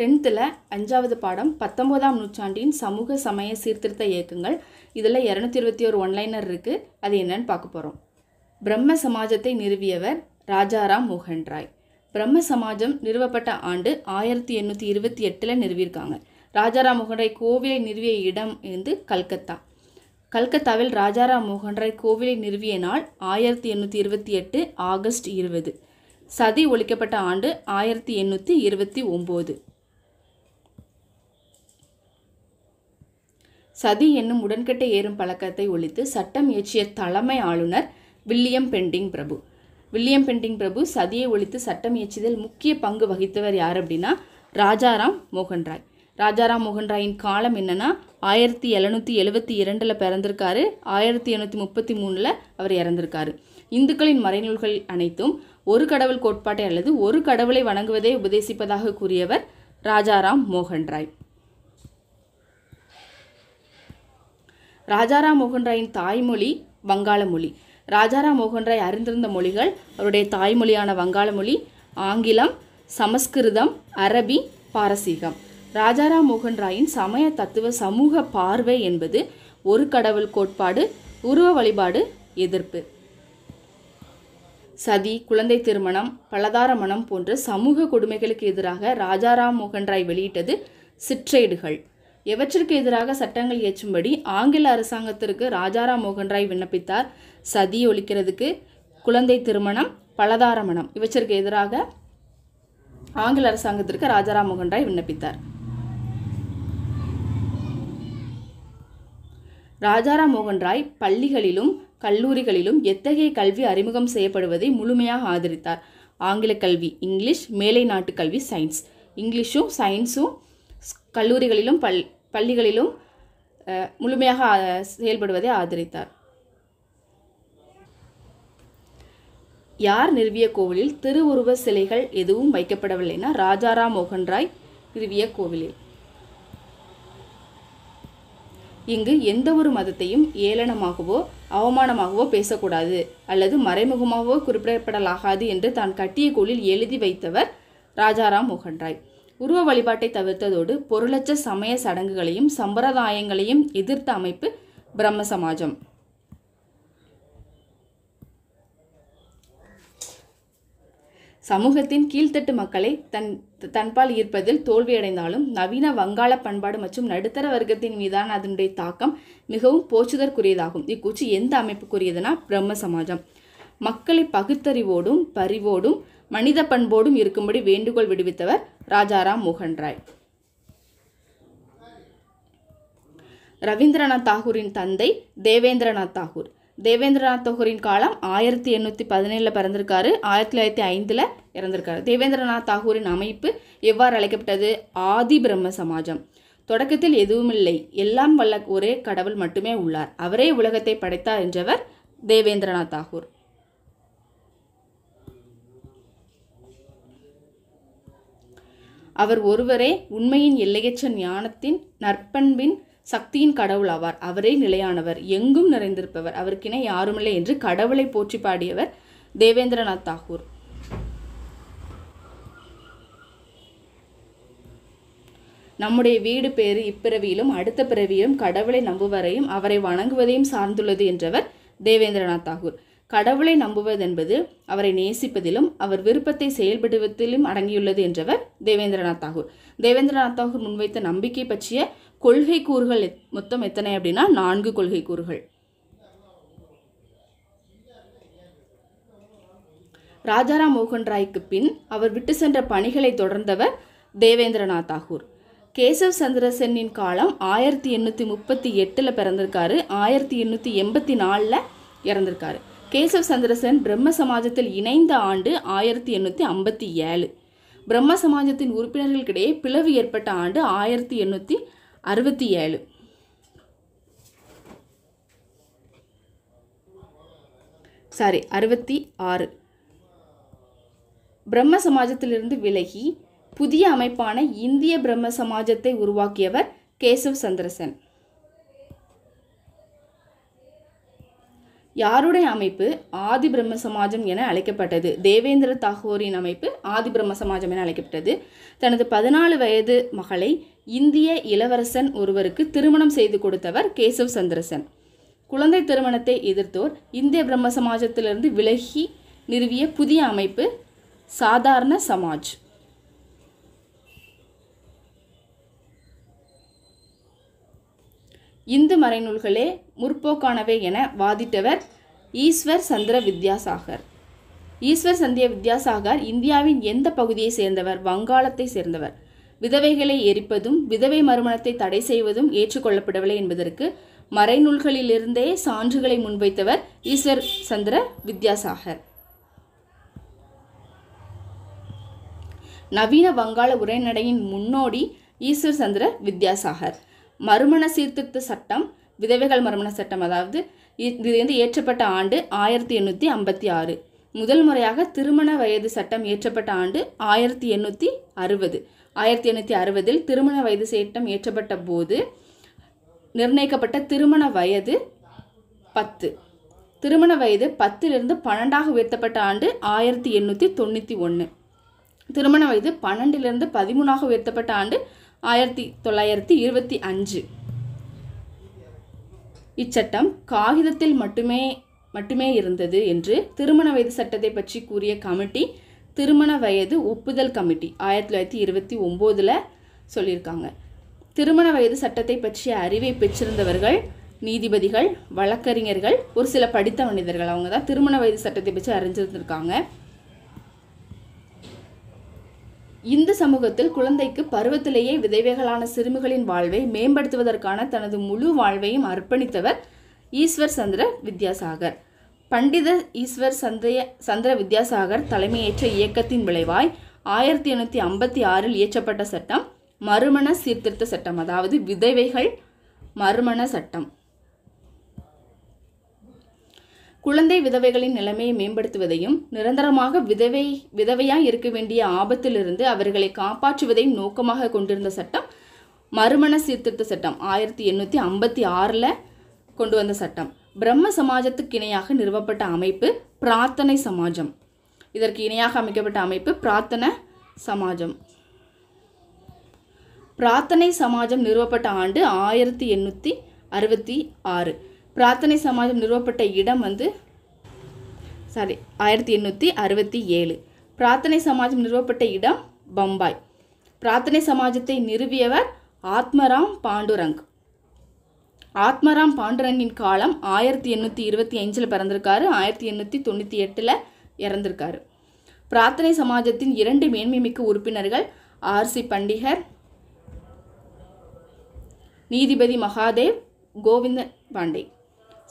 டென்த்தில் அஞ்சாவது பாடம் பத்தொம்போதாம் நூற்றாண்டின் சமூக சமய சீர்திருத்த இயக்கங்கள் இதில் இரநூத்தி இருபத்தி ஒரு ஒன்லைனர் இருக்குது அது என்னன்னு பார்க்க போகிறோம் பிரம்ம சமாஜத்தை நிறுவியவர் ராஜாராம் மோகன் ராய் பிரம்ம சமாஜம் நிறுவப்பட்ட ஆண்டு ஆயிரத்தி எண்ணூற்றி இருபத்தி எட்டில் நிறுவியிருக்காங்க ராஜாராம் மோகன் ராய் கோவிலை நிறுவிய இடம் வந்து கல்கத்தா கல்கத்தாவில் ராஜாராம் மோகன் ராய் கோவிலை நிறுவிய நாள் ஆயிரத்தி எண்ணூற்றி இருபத்தி எட்டு ஆகஸ்ட் இருபது சதி ஒழிக்கப்பட்ட ஆண்டு ஆயிரத்தி எண்ணூற்றி இருபத்தி ஒம்பது சதி என்னும் உடன்கட்டை ஏறும் பழக்கத்தை ஒழித்து சட்டம் இயற்றிய தலைமை ஆளுநர் வில்லியம் பெண்டிங் பிரபு வில்லியம் பெண்டிங் பிரபு சதியை ஒழித்து சட்டம் இயற்றியதில் முக்கிய பங்கு வகித்தவர் யார் அப்படின்னா ராஜாராம் மோகன்ராய் ராஜாராம் மோகன்ராயின் காலம் என்னன்னா ஆயிரத்தி எழுநூற்றி எழுவத்தி இரண்டில் பிறந்திருக்காரு ஆயிரத்தி எழுநூற்றி முப்பத்தி மூணில் அவர் இறந்திருக்காரு இந்துக்களின் மறைநூல்கள் அனைத்தும் ஒரு கடவுள் கோட்பாட்டை அல்லது ஒரு கடவுளை வணங்குவதை உபதேசிப்பதாக கூறியவர் ராஜாராம் மோகன்ராய் ராஜாராம் மோகன் ராயின் தாய்மொழி வங்காள மொழி ராஜாராம் மோகன் ராய் அறிந்திருந்த மொழிகள் அவருடைய தாய்மொழியான வங்காள மொழி ஆங்கிலம் சமஸ்கிருதம் அரபி பாரசீகம் ராஜாராம் மோகன் ராயின் சமய தத்துவ சமூக பார்வை என்பது ஒரு கடவுள் கோட்பாடு உருவ வழிபாடு எதிர்ப்பு சதி குழந்தை திருமணம் பலதார மனம் போன்ற சமூக கொடுமைகளுக்கு எதிராக ராஜாராம் மோகன் ராய் வெளியிட்டது சிற்றேடுகள் எவற்றிற்கு எதிராக சட்டங்கள் இயற்றும்படி ஆங்கில அரசாங்கத்திற்கு ராஜாராம் ராய் விண்ணப்பித்தார் சதி ஒழிக்கிறதுக்கு குழந்தை திருமணம் பலதார மனம் இவற்றிற்கு எதிராக ஆங்கில அரசாங்கத்திற்கு ராஜாராம் மோகன்ராய் விண்ணப்பித்தார் ராஜாராம் ராய் பள்ளிகளிலும் கல்லூரிகளிலும் எத்தகைய கல்வி அறிமுகம் செய்யப்படுவதை முழுமையாக ஆதரித்தார் ஆங்கில கல்வி இங்கிலீஷ் மேலை நாட்டு கல்வி சயின்ஸ் இங்கிலீஷும் சயின்ஸும் கல்லூரிகளிலும் பல் பள்ளிகளிலும் முழுமையாக செயல்படுவதை ஆதரித்தார் யார் நிறுவிய கோவிலில் திருவுருவ சிலைகள் எதுவும் வைக்கப்படவில்லைன்னா ராஜாராம் மோகன் ராய் நிறுவிய கோவிலில் இங்கு எந்த ஒரு மதத்தையும் ஏளனமாகவோ அவமானமாகவோ பேசக்கூடாது அல்லது மறைமுகமாகவோ குறிப்பிடப்படலாகாது என்று தான் கட்டிய கோவிலில் எழுதி வைத்தவர் ராஜாராம் மோகன் ராய் உருவ வழிபாட்டை தவிர்த்ததோடு பொருளற்ற சமய சடங்குகளையும் சம்பிரதாயங்களையும் எதிர்த்த அமைப்பு பிரம்ம சமாஜம் சமூகத்தின் கீழ்த்தட்டு மக்களை தன் தன்பால் ஈர்ப்பதில் தோல்வியடைந்தாலும் நவீன வங்காள பண்பாடு மற்றும் நடுத்தர வர்க்கத்தின் மீதான அதனுடைய தாக்கம் மிகவும் போச்சுதற்குரியதாகும் இக்கூச்சி எந்த அமைப்புக்குரியதுனா பிரம்ம சமாஜம் மக்களை பகுத்தறிவோடும் பரிவோடும் மனித பண்போடும் இருக்கும்படி வேண்டுகோள் விடுவித்தவர் ராஜாராம் மோகன் ராய் ரவீந்திரநாத் தாகூரின் தந்தை தேவேந்திரநாத் தாகூர் தேவேந்திரநாத் தாகூரின் காலம் ஆயிரத்தி எண்ணூற்றி பதினேழில் பிறந்திருக்காரு ஆயிரத்தி தொள்ளாயிரத்தி ஐந்தில் இறந்திருக்காரு தேவேந்திரநாத் தாகூரின் அமைப்பு எவ்வாறு அழைக்கப்பட்டது ஆதி பிரம்ம சமாஜம் தொடக்கத்தில் எதுவுமில்லை எல்லாம் வல்ல ஒரே கடவுள் மட்டுமே உள்ளார் அவரே உலகத்தை படைத்தார் என்றவர் தேவேந்திரநாத் தாகூர் அவர் ஒருவரே உண்மையின் எல்லையற்ற ஞானத்தின் நற்பண்பின் சக்தியின் கடவுள் ஆவார் அவரே நிலையானவர் எங்கும் நிறைந்திருப்பவர் அவருக்கினை யாருமில்லை என்று கடவுளை போற்றி பாடியவர் தேவேந்திரநாத் தாகூர் நம்முடைய வீடு பேறு இப்பிறவியிலும் அடுத்த பிறவியிலும் கடவுளை நம்புவரையும் அவரை வணங்குவதையும் சார்ந்துள்ளது என்றவர் தேவேந்திரநாத் தாகூர் கடவுளை நம்புவதென்பது அவரை நேசிப்பதிலும் அவர் விருப்பத்தை செயல்படுவதிலும் அடங்கியுள்ளது என்றவர் தேவேந்திரநாத் தாகூர் தேவேந்திரநாத் தாகூர் முன்வைத்த நம்பிக்கை பற்றிய கொள்கை கூறுகள் மொத்தம் எத்தனை அப்படின்னா நான்கு கொள்கை கூறுகள் ராஜாராம் மோகன் ராய்க்கு பின் அவர் விட்டு சென்ற பணிகளை தொடர்ந்தவர் தேவேந்திரநாத் தாகூர் கேசவ் சந்திரசென்னின் காலம் ஆயிரத்தி எண்ணூற்றி முப்பத்தி எட்டில் பிறந்திருக்காரு ஆயிரத்தி எண்ணூற்றி எண்பத்தி நாலில் இறந்திருக்காரு கேசவ் சந்திரசன் பிரம்ம சமாஜத்தில் இணைந்த ஆண்டு ஆயிரத்தி எண்ணூற்றி ஐம்பத்தி ஏழு பிரம்ம சமாஜத்தின் உறுப்பினர்களுக்கிடையே பிளவு ஏற்பட்ட ஆண்டு ஆயிரத்தி எண்ணூற்றி அறுபத்தி ஏழு சாரி அறுபத்தி ஆறு பிரம்ம சமாஜத்திலிருந்து விலகி புதிய அமைப்பான இந்திய பிரம்ம சமாஜத்தை உருவாக்கியவர் கேசவ் சந்திரசன் யாருடைய அமைப்பு ஆதி பிரம்ம சமாஜம் என அழைக்கப்பட்டது தேவேந்திர தாகூரின் அமைப்பு ஆதி பிரம்ம சமாஜம் என அழைக்கப்பட்டது தனது பதினாலு வயது மகளை இந்திய இளவரசன் ஒருவருக்கு திருமணம் செய்து கொடுத்தவர் கேசவ் சந்திரசன் குழந்தை திருமணத்தை எதிர்த்தோர் இந்திய பிரம்ம சமாஜத்திலிருந்து விலகி நிறுவிய புதிய அமைப்பு சாதாரண சமாஜ் இந்து மறைநூல்களே முற்போக்கானவை என வாதிட்டவர் ஈஸ்வர் சந்திர வித்யாசாகர் ஈஸ்வர் சந்திய வித்யாசாகர் இந்தியாவின் எந்த பகுதியை சேர்ந்தவர் வங்காளத்தை சேர்ந்தவர் விதவைகளை எரிப்பதும் விதவை மறுமணத்தை தடை செய்வதும் ஏற்றுக்கொள்ளப்படவில்லை என்பதற்கு மறைநூல்களிலிருந்தே சான்றுகளை முன்வைத்தவர் ஈஸ்வர் சந்திர வித்யாசாகர் நவீன வங்காள உரைநடையின் முன்னோடி ஈஸ்வர் சந்திர வித்யாசாகர் மறுமண சீர்திருத்த சட்டம் விதவைகள் மறுமண சட்டம் அதாவது இது வந்து ஏற்றப்பட்ட ஆண்டு ஆயிரத்தி எண்ணூற்றி ஐம்பத்தி ஆறு முதல் முறையாக திருமண வயது சட்டம் ஏற்றப்பட்ட ஆண்டு ஆயிரத்தி எண்ணூற்றி அறுபது ஆயிரத்தி எண்ணூற்றி அறுபதில் திருமண வயது சட்டம் ஏற்றப்பட்ட போது நிர்ணயிக்கப்பட்ட திருமண வயது பத்து திருமண வயது பத்திலிருந்து பன்னெண்டாக உயர்த்தப்பட்ட ஆண்டு ஆயிரத்தி எண்ணூற்றி தொண்ணூற்றி ஒன்று திருமண வயது பன்னெண்டிலிருந்து பதிமூணாக உயர்த்தப்பட்ட ஆண்டு ஆயிரத்தி தொள்ளாயிரத்தி இருபத்தி அஞ்சு இச்சட்டம் காகிதத்தில் மட்டுமே மட்டுமே இருந்தது என்று திருமண வயது சட்டத்தை பற்றி கூறிய கமிட்டி திருமண வயது ஒப்புதல் கமிட்டி ஆயிரத்தி தொள்ளாயிரத்தி இருபத்தி ஒம்போதில் சொல்லியிருக்காங்க திருமண வயது சட்டத்தை பற்றிய அறிவை பெற்றிருந்தவர்கள் நீதிபதிகள் வழக்கறிஞர்கள் ஒரு சில படித்த மனிதர்கள் அவங்க தான் திருமண வயது சட்டத்தை பற்றி அறிஞ்சிருந்திருக்காங்க இந்து சமூகத்தில் குழந்தைக்கு பருவத்திலேயே விதவைகளான சிறுமிகளின் வாழ்வை மேம்படுத்துவதற்கான தனது முழு வாழ்வையும் அர்ப்பணித்தவர் ஈஸ்வர் சந்திர வித்யாசாகர் பண்டித ஈஸ்வர் சந்திர சந்திர வித்யாசாகர் தலைமையேற்ற இயக்கத்தின் விளைவாய் ஆயிரத்தி எண்ணூற்றி ஐம்பத்தி ஆறில் இயற்றப்பட்ட சட்டம் மறுமண சீர்திருத்த சட்டம் அதாவது விதவைகள் மறுமண சட்டம் குழந்தை விதவைகளின் நிலைமையை மேம்படுத்துவதையும் நிரந்தரமாக விதவை விதவையாய் இருக்க வேண்டிய ஆபத்திலிருந்து அவர்களை காப்பாற்றுவதையும் நோக்கமாக கொண்டிருந்த சட்டம் மறுமண சீர்திருத்த சட்டம் ஆயிரத்தி எண்ணூற்றி ஐம்பத்தி ஆறில் கொண்டு வந்த சட்டம் பிரம்ம சமாஜத்துக்கு இணையாக நிறுவப்பட்ட அமைப்பு பிரார்த்தனை சமாஜம் இதற்கு இணையாக அமைக்கப்பட்ட அமைப்பு பிரார்த்தனை சமாஜம் பிரார்த்தனை சமாஜம் நிறுவப்பட்ட ஆண்டு ஆயிரத்தி எண்ணூற்றி அறுபத்தி ஆறு பிரார்த்தனை சமாஜம் நிறுவப்பட்ட இடம் வந்து சாரி ஆயிரத்தி எண்ணூற்றி அறுபத்தி ஏழு பிரார்த்தனை சமாஜம் நிறுவப்பட்ட இடம் பம்பாய் பிரார்த்தனை சமாஜத்தை நிறுவியவர் ஆத்மராம் பாண்டுரங் ஆத்மராம் பாண்டுரங்கின் காலம் ஆயிரத்தி எண்ணூற்றி இருபத்தி அஞ்சில் பிறந்திருக்காரு ஆயிரத்தி எண்ணூற்றி தொண்ணூற்றி எட்டில் இறந்திருக்காரு பிரார்த்தனை சமாஜத்தின் இரண்டு மேன்மைமிக்க உறுப்பினர்கள் ஆர்சி பண்டிகர் நீதிபதி மகாதேவ் கோவிந்த பாண்டே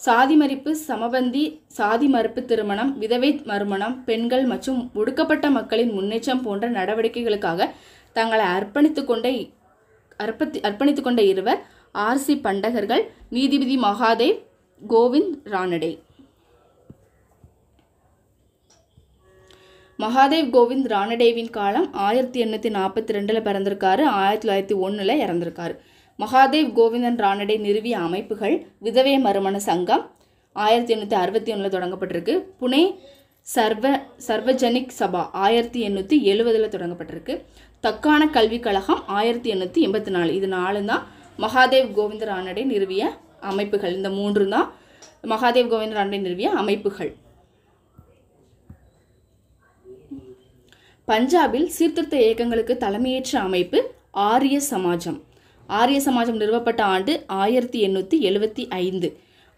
சாதி மறிப்பு சமபந்தி சாதி மறுப்பு திருமணம் விதவை மறுமணம் பெண்கள் மற்றும் ஒடுக்கப்பட்ட மக்களின் முன்னேற்றம் போன்ற நடவடிக்கைகளுக்காக தங்களை அர்ப்பணித்து கொண்ட அர்ப்பத்தி அர்ப்பணித்து கொண்ட இருவர் ஆர் சி பண்டகர்கள் நீதிபதி மகாதேவ் கோவிந்த் ராணடே மகாதேவ் கோவிந்த் ராணடேவின் காலம் ஆயிரத்தி எண்ணூற்றி நாற்பத்தி ரெண்டில் பிறந்திருக்காரு ஆயிரத்தி தொள்ளாயிரத்தி ஒன்றில் இறந்திருக்காரு மகாதேவ் கோவிந்தன் ராணடை நிறுவிய அமைப்புகள் விதவை மறுமண சங்கம் ஆயிரத்தி எண்ணூற்றி அறுபத்தி ஒன்றில் தொடங்கப்பட்டிருக்கு புனே சர்வ சர்வஜனிக் சபா ஆயிரத்தி எண்ணூற்றி எழுபதில் தொடங்கப்பட்டிருக்கு தக்கான கல்விக் கழகம் ஆயிரத்தி எண்ணூற்றி எண்பத்தி நாலு இது நாலு தான் மகாதேவ் கோவிந்த ராணடை நிறுவிய அமைப்புகள் இந்த மூன்று தான் மகாதேவ் கோவிந்த ராணடை நிறுவிய அமைப்புகள் பஞ்சாபில் சீர்திருத்த இயக்கங்களுக்கு தலைமையேற்ற அமைப்பு ஆரிய சமாஜம் ஆரிய சமாஜம் நிறுவப்பட்ட ஆண்டு ஆயிரத்தி எண்ணூற்றி எழுபத்தி ஐந்து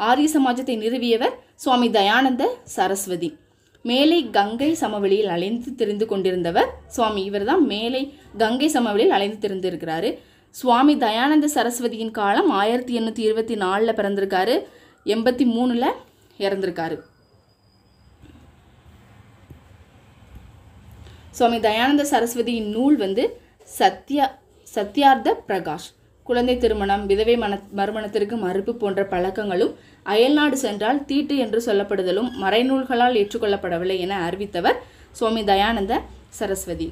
ஆரிய சமாஜத்தை நிறுவியவர் சுவாமி தயானந்த சரஸ்வதி மேலை கங்கை சமவெளியில் அலைந்து தெரிந்து கொண்டிருந்தவர் சுவாமி இவர் தான் மேலை கங்கை சமவெளியில் அலைந்து திரிந்திருக்கிறாரு சுவாமி தயானந்த சரஸ்வதியின் காலம் ஆயிரத்தி எண்ணூற்றி இருபத்தி நாலில் பிறந்திருக்காரு எண்பத்தி மூணில் இறந்திருக்காரு சுவாமி தயானந்த சரஸ்வதியின் நூல் வந்து சத்யா சத்யார்த்த பிரகாஷ் குழந்தை திருமணம் விதவை மன மறுமணத்திற்கு மறுப்பு போன்ற பழக்கங்களும் அயல்நாடு சென்றால் தீட்டு என்று சொல்லப்படுதலும் மறைநூல்களால் ஏற்றுக்கொள்ளப்படவில்லை என அறிவித்தவர் சுவாமி தயானந்த சரஸ்வதி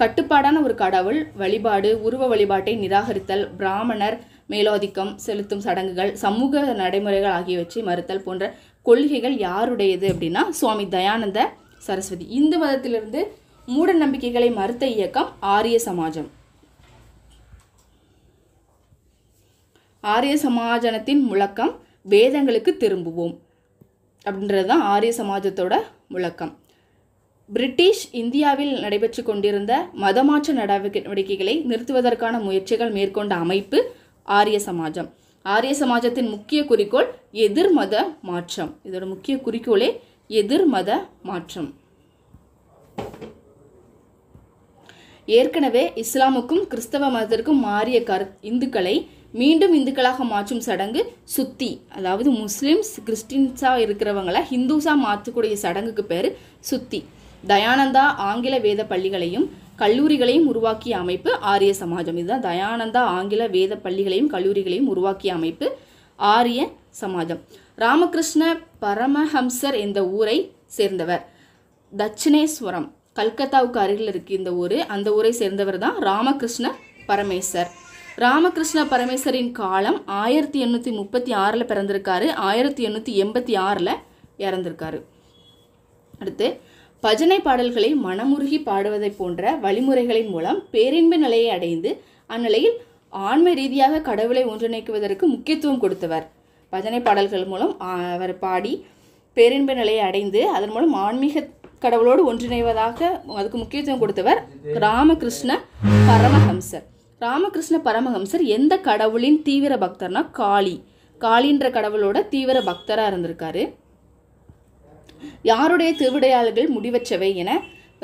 கட்டுப்பாடான ஒரு கடவுள் வழிபாடு உருவ வழிபாட்டை நிராகரித்தல் பிராமணர் மேலோதிக்கம் செலுத்தும் சடங்குகள் சமூக நடைமுறைகள் ஆகியவற்றை மறுத்தல் போன்ற கொள்கைகள் யாருடையது அப்படின்னா சுவாமி தயானந்த சரஸ்வதி இந்து மதத்திலிருந்து மூட நம்பிக்கைகளை மறுத்த இயக்கம் ஆரிய சமாஜம் ஆரிய சமாஜனத்தின் முழக்கம் வேதங்களுக்கு திரும்புவோம் அப்படின்றது தான் ஆரிய சமாஜத்தோட முழக்கம் பிரிட்டிஷ் இந்தியாவில் நடைபெற்று கொண்டிருந்த மதமாற்ற நடவடிக்கைகளை நிறுத்துவதற்கான முயற்சிகள் மேற்கொண்ட அமைப்பு ஆரிய சமாஜம் ஆரிய சமாஜத்தின் முக்கிய குறிக்கோள் எதிர் மத மாற்றம் இதோட முக்கிய குறிக்கோளே எதிர் மத மாற்றம் ஏற்கனவே இஸ்லாமுக்கும் கிறிஸ்தவ மதத்திற்கும் மாறிய கரு இந்துக்களை மீண்டும் இந்துக்களாக மாற்றும் சடங்கு சுத்தி அதாவது முஸ்லிம்ஸ் கிறிஸ்டின்ஸாக இருக்கிறவங்கள ஹிந்துஸாக மாற்றக்கூடிய சடங்குக்கு பேர் சுத்தி தயானந்தா ஆங்கில வேத பள்ளிகளையும் கல்லூரிகளையும் உருவாக்கிய அமைப்பு ஆரிய சமாஜம் இதுதான் தயானந்தா ஆங்கில வேத பள்ளிகளையும் கல்லூரிகளையும் உருவாக்கிய அமைப்பு ஆரிய சமாஜம் ராமகிருஷ்ண பரமஹம்சர் என்ற ஊரை சேர்ந்தவர் தட்சிணேஸ்வரம் கல்கத்தாவுக்கு அருகில் இருக்கு இந்த ஊர் அந்த ஊரை சேர்ந்தவர் தான் ராமகிருஷ்ண பரமேஸ்வர் ராமகிருஷ்ண பரமேஸ்வரின் காலம் ஆயிரத்தி எண்ணூற்றி முப்பத்தி ஆறில் பிறந்திருக்காரு ஆயிரத்தி எண்ணூற்றி எண்பத்தி ஆறில் இறந்திருக்காரு அடுத்து பஜனை பாடல்களை மனமுருகி பாடுவதை போன்ற வழிமுறைகளின் மூலம் பேரின்ப நிலையை அடைந்து அந்நிலையில் ஆன்ம ரீதியாக கடவுளை ஒன்றிணைக்குவதற்கு முக்கியத்துவம் கொடுத்தவர் பஜனை பாடல்கள் மூலம் அவர் பாடி பேரின்ப நிலையை அடைந்து அதன் மூலம் ஆன்மீக கடவுளோடு ஒன்றிணைவதாக அதுக்கு முக்கியத்துவம் கொடுத்தவர் ராமகிருஷ்ண பரமஹம்சர் ராமகிருஷ்ண பரமஹம்சர் எந்த கடவுளின் தீவிர பக்தர்னா காளி காளின்ற கடவுளோட தீவிர பக்தராக இருந்திருக்காரு யாருடைய திருவிடையாளர்கள் முடிவச்சவை என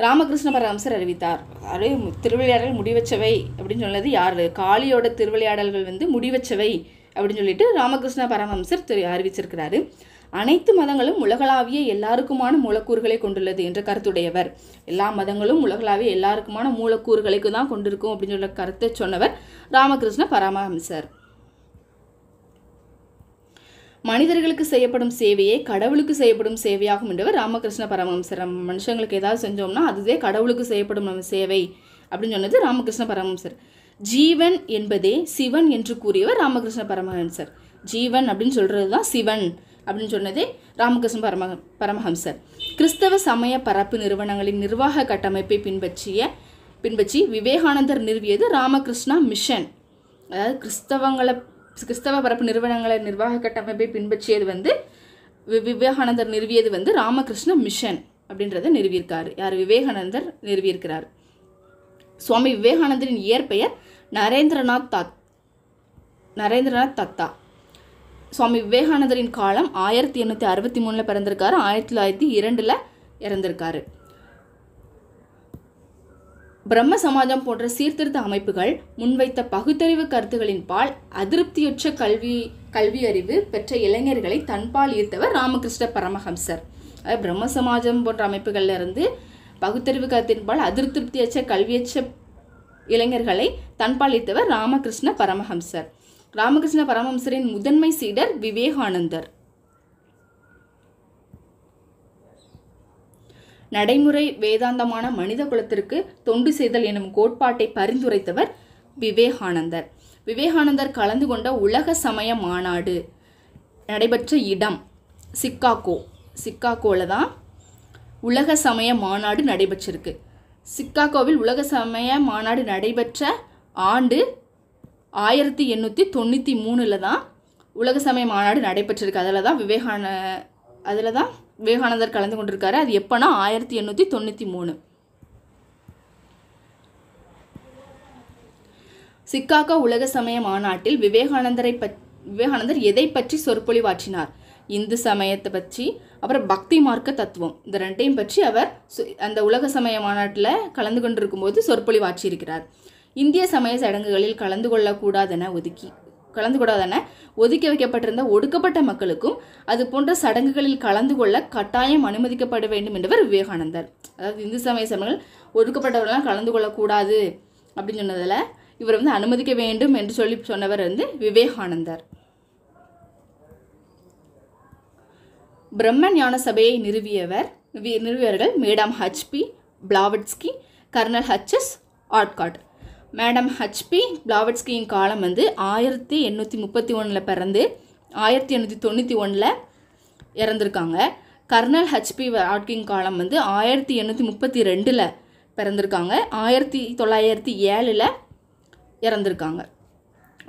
ராமகிருஷ்ண பரமஹம்சர் அறிவித்தார் அது திருவிளையாடல்கள் முடிவச்சவை அப்படின்னு சொன்னது யார் காளியோட திருவிளையாடல்கள் வந்து முடிவச்சவை அப்படின்னு சொல்லிட்டு ராமகிருஷ்ண பரமஹம்சர் அறிவிச்சிருக்கிறாரு அனைத்து மதங்களும் உலகளாவிய எல்லாருக்குமான மூலக்கூறுகளை கொண்டுள்ளது என்ற கருத்துடையவர் எல்லா மதங்களும் உலகளாவிய எல்லாருக்குமான மூலக்கூறுகளுக்கு தான் கொண்டிருக்கும் அப்படின்னு சொல்ல கருத்தை சொன்னவர் ராமகிருஷ்ண பரமஹம்சர் மனிதர்களுக்கு செய்யப்படும் சேவையே கடவுளுக்கு செய்யப்படும் சேவையாகும் என்றவர் ராமகிருஷ்ண பரமஹம்சர் மனுஷங்களுக்கு ஏதாவது செஞ்சோம்னா அதுவே கடவுளுக்கு செய்யப்படும் நம்ம சேவை அப்படின்னு சொன்னது ராமகிருஷ்ண பரமஹம்சர் ஜீவன் என்பதே சிவன் என்று கூறியவர் ராமகிருஷ்ண பரமஹம்சர் ஜீவன் அப்படின்னு சொல்கிறது தான் சிவன் அப்படின்னு சொன்னது ராமகிருஷ்ண பரம பரமஹம்சர் கிறிஸ்தவ சமய பரப்பு நிறுவனங்களின் நிர்வாக கட்டமைப்பை பின்பற்றிய பின்பற்றி விவேகானந்தர் நிறுவியது ராமகிருஷ்ணா மிஷன் அதாவது கிறிஸ்தவங்களை கிறிஸ்தவ பரப்பு நிறுவனங்களை நிர்வாக கட்டமைப்பை பின்பற்றியது வந்து விவேகானந்தர் நிறுவியது வந்து ராமகிருஷ்ண மிஷன் அப்படின்றத நிறுவியிருக்காரு யார் விவேகானந்தர் நிறுவியிருக்கிறார் சுவாமி விவேகானந்தரின் இயற்பெயர் நரேந்திரநாத் தத் நரேந்திரநாத் தத்தா சுவாமி விவேகானந்தரின் காலம் ஆயிரத்தி எண்ணூற்றி அறுபத்தி மூணில் பிறந்திருக்காரு ஆயிரத்தி தொள்ளாயிரத்தி இரண்டில் இறந்திருக்காரு பிரம்ம சமாஜம் போன்ற சீர்திருத்த அமைப்புகள் முன்வைத்த பகுத்தறிவு கருத்துகளின் பால் அதிருப்தியுற்ற கல்வி கல்வி அறிவு பெற்ற இளைஞர்களை தன்பால் ஈர்த்தவர் ராமகிருஷ்ண பரமஹம்சர் பிரம்ம சமாஜம் போன்ற அமைப்புகள்ல இருந்து பகுத்தறிவு கருத்தின் பால் அதிருப்தியற்ற கல்வியற்ற இளைஞர்களை தன்பால் ஈர்த்தவர் ராமகிருஷ்ண பரமஹம்சர் ராமகிருஷ்ண பரமம்சரின் முதன்மை சீடர் விவேகானந்தர் நடைமுறை வேதாந்தமான மனித குலத்திற்கு தொண்டு செய்தல் எனும் கோட்பாட்டை பரிந்துரைத்தவர் விவேகானந்தர் விவேகானந்தர் கலந்து கொண்ட உலக சமய மாநாடு நடைபெற்ற இடம் சிக்காகோ சிக்காகோவில் தான் உலக சமய மாநாடு நடைபெற்றிருக்கு சிக்காகோவில் உலக சமய மாநாடு நடைபெற்ற ஆண்டு ஆயிரத்தி எண்ணூற்றி தொண்ணூற்றி மூணில் தான் உலக சமய மாநாடு நடைபெற்றிருக்கு அதில் தான் விவேகான அதில் தான் விவேகானந்தர் கலந்து கொண்டிருக்காரு அது எப்போனா ஆயிரத்தி எண்ணூற்றி தொண்ணூற்றி மூணு சிக்காகோ உலக சமய மாநாட்டில் விவேகானந்தரை ப விவேகானந்தர் எதை பற்றி சொற்பொழிவாற்றினார் இந்து சமயத்தை பற்றி அப்புறம் பக்தி மார்க்க தத்துவம் இந்த ரெண்டையும் பற்றி அவர் அந்த உலக சமய மாநாட்டில் கலந்து கொண்டிருக்கும் போது சொற்பொழிவாற்றியிருக்கிறார் இந்திய சமய சடங்குகளில் கலந்து கொள்ளக்கூடாதென ஒதுக்கி கலந்து கொள்ளாதன ஒதுக்கி வைக்கப்பட்டிருந்த ஒடுக்கப்பட்ட மக்களுக்கும் அது போன்ற சடங்குகளில் கலந்து கொள்ள கட்டாயம் அனுமதிக்கப்பட வேண்டும் என்றவர் விவேகானந்தர் அதாவது இந்து சமய சமயங்கள் ஒடுக்கப்பட்டவர்கள்லாம் கலந்து கொள்ளக்கூடாது அப்படின்னு சொன்னதில் இவர் வந்து அனுமதிக்க வேண்டும் என்று சொல்லி சொன்னவர் வந்து விவேகானந்தர் பிரம்ம ஞான சபையை நிறுவியவர் நிறுவியவர்கள் madam H P Blavatsky colonel H S Olcott madam H P பிளாவட்ஸ்கியின் காலம் வந்து ஆயிரத்தி எண்ணூற்றி முப்பத்தி ஒன்றில் பிறந்து ஆயிரத்தி எண்ணூற்றி தொண்ணூற்றி ஒன்றில் இறந்துருக்காங்க கர்னல் ஹச்பி வாட்கின் காலம் வந்து ஆயிரத்தி எண்ணூற்றி முப்பத்தி ரெண்டில் பிறந்திருக்காங்க ஆயிரத்தி தொள்ளாயிரத்தி ஏழில் இறந்திருக்காங்க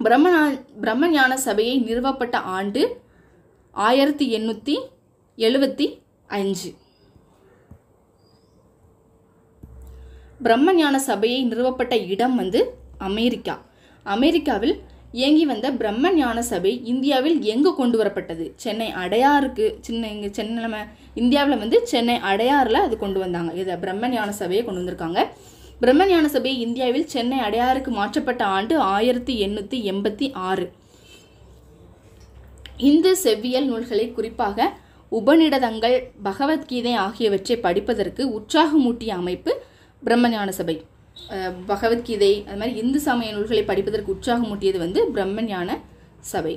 பிரம்மஞா பிரம்மஞான சபையை நிறுவப்பட்ட ஆண்டு ஆயிரத்தி எண்ணூற்றி எழுபத்தி அஞ்சு பிரம்ம ஞான சபையை நிறுவப்பட்ட இடம் வந்து அமெரிக்கா அமெரிக்காவில் இயங்கி வந்த பிரம்ம ஞான சபை இந்தியாவில் எங்கு கொண்டு வரப்பட்டது சென்னை அடையாருக்கு சின்ன இங்கே சென்னை நம்ம இந்தியாவில் வந்து சென்னை அடையாறில் அது கொண்டு வந்தாங்க இதை பிரம்ம ஞான சபையை கொண்டு வந்திருக்காங்க பிரம்ம ஞான சபை இந்தியாவில் சென்னை அடையாருக்கு மாற்றப்பட்ட ஆண்டு ஆயிரத்தி எண்ணூற்றி எண்பத்தி ஆறு இந்து செவ்வியல் நூல்களை குறிப்பாக உபநிடதங்கள் பகவத்கீதை ஆகியவற்றை படிப்பதற்கு உற்சாகமூட்டிய அமைப்பு பிரம்மஞான சபை பகவத்கீதை அது மாதிரி இந்து சமய நூல்களை படிப்பதற்கு உற்சாகம் ஊட்டியது வந்து பிரம்மஞான சபை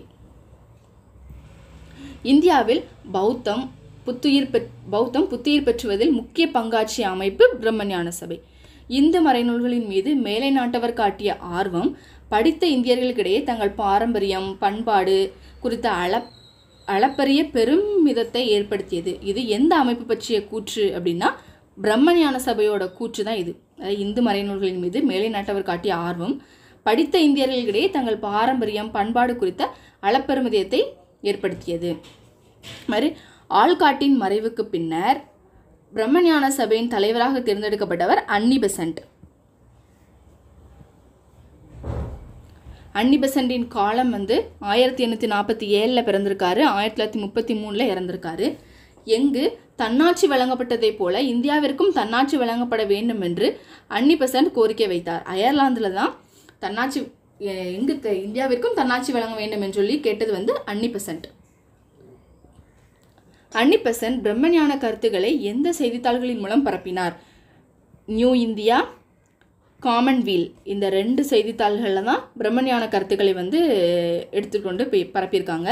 இந்தியாவில் பௌத்தம் புத்துயிர் பெற் பௌத்தம் புத்துயிர் பெற்றுவதில் முக்கிய பங்காற்றிய அமைப்பு பிரம்மஞான சபை இந்து மறைநூல்களின் மீது மேலை நாட்டவர் காட்டிய ஆர்வம் படித்த இந்தியர்களுக்கிடையே தங்கள் பாரம்பரியம் பண்பாடு குறித்த அள அளப்பரிய பெருமிதத்தை ஏற்படுத்தியது இது எந்த அமைப்பு பற்றிய கூற்று அப்படின்னா பிரம்மஞான சபையோட கூற்று தான் இது இந்து மறைநூல்களின் மீது மேலை நாட்டவர் காட்டிய ஆர்வம் படித்த இந்தியர்களிடையே தங்கள் பாரம்பரியம் பண்பாடு குறித்த அளப்பெருமதியத்தை ஏற்படுத்தியது மாதிரி ஆள்காட்டின் மறைவுக்கு பின்னர் பிரம்மஞான சபையின் தலைவராக தேர்ந்தெடுக்கப்பட்டவர் அன்னி பெசன்ட் காலம் வந்து ஆயிரத்தி எண்ணூற்றி நாற்பத்தி ஏழில் பிறந்திருக்காரு ஆயிரத்தி தொள்ளாயிரத்தி முப்பத்தி மூணில் இறந்திருக்காரு எங்கு தன்னாட்சி வழங்கப்பட்டதைப் போல இந்தியாவிற்கும் தன்னாட்சி வழங்கப்பட வேண்டும் என்று அன்னி பெசன்ட் கோரிக்கை வைத்தார் அயர்லாந்தில் தான் தன்னாட்சி எங்கு இந்தியாவிற்கும் தன்னாட்சி வழங்க வேண்டும் என்று சொல்லி கேட்டது வந்து அன்னி பெசன்ட் அன்னி பெசன்ட் பிரம்மஞான கருத்துக்களை எந்த செய்தித்தாள்களின் மூலம் பரப்பினார் நியூ இந்தியா காமன்வீல் இந்த ரெண்டு செய்தித்தாள்களில் தான் பிரம்மஞான கருத்துக்களை வந்து எடுத்துக்கொண்டு பரப்பியிருக்காங்க